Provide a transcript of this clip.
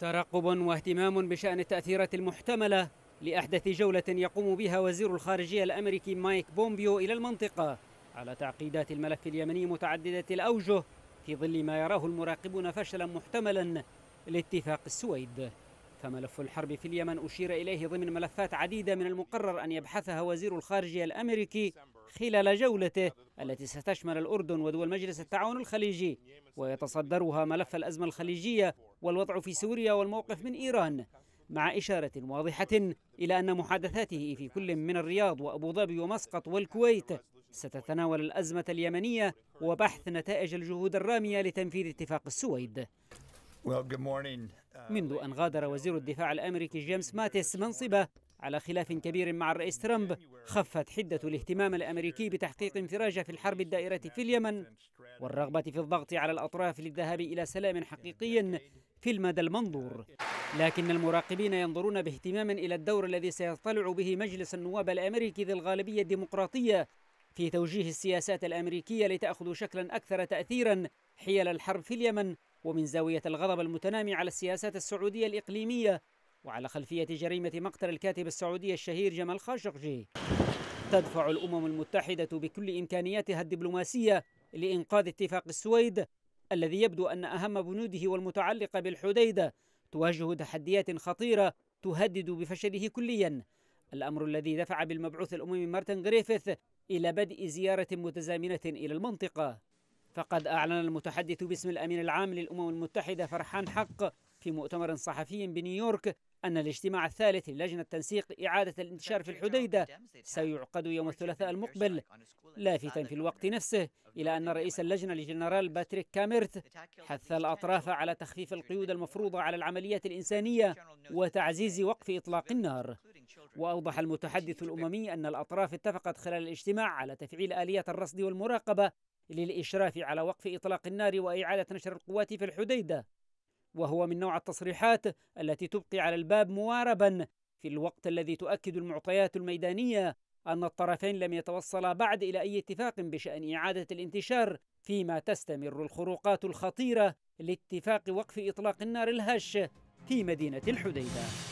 ترقب واهتمام بشأن التأثيرات المحتملة لأحدث جولة يقوم بها وزير الخارجية الأمريكي مايك بومبيو إلى المنطقة على تعقيدات الملف اليمني متعددة الأوجه في ظل ما يراه المراقبون فشلا محتملا لاتفاق السويد فملف الحرب في اليمن أشير إليه ضمن ملفات عديدة من المقرر أن يبحثها وزير الخارجية الأمريكي خلال جولته التي ستشمل الأردن ودول مجلس التعاون الخليجي ويتصدرها ملف الأزمة الخليجية والوضع في سوريا والموقف من إيران مع إشارة واضحة إلى أن محادثاته في كل من الرياض وأبو ظبي ومسقط والكويت ستتناول الأزمة اليمنية وبحث نتائج الجهود الرامية لتنفيذ اتفاق السويد منذ أن غادر وزير الدفاع الأمريكي جيمس ماتيس منصبه على خلاف كبير مع الرئيس ترامب خفت حدة الاهتمام الأمريكي بتحقيق انفراجة في الحرب الدائرة في اليمن والرغبة في الضغط على الأطراف للذهاب إلى سلام حقيقي في المدى المنظور لكن المراقبين ينظرون باهتمام إلى الدور الذي سيطلع به مجلس النواب الأمريكي ذي الغالبية الديمقراطية في توجيه السياسات الأمريكية لتأخذ شكلا أكثر تأثيرا حيال الحرب في اليمن ومن زاوية الغضب المتنامي على السياسات السعودية الإقليمية وعلى خلفية جريمة مقتل الكاتب السعودي الشهير جمال خاشقجي تدفع الأمم المتحدة بكل إمكانياتها الدبلوماسية لإنقاذ اتفاق السويد الذي يبدو أن أهم بنوده والمتعلقة بالحديدة تواجه تحديات خطيرة تهدد بفشله كليا الأمر الذي دفع بالمبعوث الأممي مارتن غريفيث إلى بدء زيارة متزامنة إلى المنطقة فقد أعلن المتحدث باسم الأمين العام للأمم المتحدة فرحان حق في مؤتمر صحفي بنيويورك أن الاجتماع الثالث للجنة تنسيق إعادة الانتشار في الحديدة سيعقد يوم الثلاثاء المقبل لافتا في الوقت نفسه إلى أن رئيس اللجنة الجنرال باتريك كاميرت حث الأطراف على تخفيف القيود المفروضة على العمليات الإنسانية وتعزيز وقف إطلاق النار وأوضح المتحدث الأممي أن الأطراف اتفقت خلال الاجتماع على تفعيل آلية الرصد والمراقبة للإشراف على وقف إطلاق النار وإعادة نشر القوات في الحديدة وهو من نوع التصريحات التي تبقي على الباب مواربا في الوقت الذي تؤكد المعطيات الميدانية أن الطرفين لم يتوصلا بعد إلى أي اتفاق بشأن إعادة الانتشار فيما تستمر الخروقات الخطيرة لاتفاق وقف إطلاق النار الهش في مدينة الحديدة